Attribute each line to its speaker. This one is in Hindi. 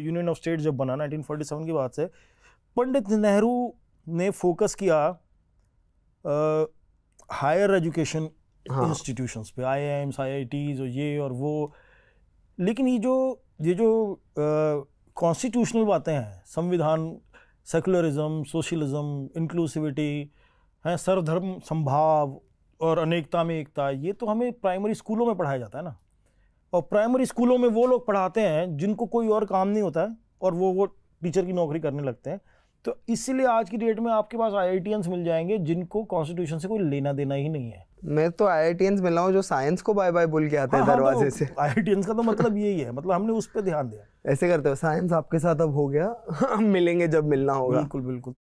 Speaker 1: यूनियन ऑफ स्टेट जब बना 1947 की बात से पंडित नेहरू ने फोकस किया हायर एजुकेशन इंस्टीट्यूशंस पे आई आई एम्स आई आई टीज और ये और वो लेकिन ये जो ये जो कॉन्स्टिट्यूशनल बातें हैं संविधान सेकुलरिज्म सोशलिज्म इंक्लूसिविटी हैं सर्वधर्म संभाव और अनेकता में एकता ये तो हमें प्राइमरी स्कूलों में पढ़ाया जाता है ना और प्राइमरी स्कूलों में वो लोग पढ़ाते हैं जिनको कोई और काम नहीं होता है और वो वो टीचर की नौकरी करने लगते हैं तो इसीलिए आज की डेट में आपके पास आई मिल जाएंगे जिनको कॉन्स्टिट्यूशन से कोई लेना देना ही नहीं है
Speaker 2: मैं तो आई मिला हूँ जो साइंस को बाय बाय बोल के आते हैं हाँ, हाँ, तो दरवाजे से आई का तो मतलब यही है मतलब हमने उस पर ध्यान दिया ऐसे करते हो साइंस आपके साथ अब हो गया मिलेंगे जब मिलना होगा बिल्कुल बिल्कुल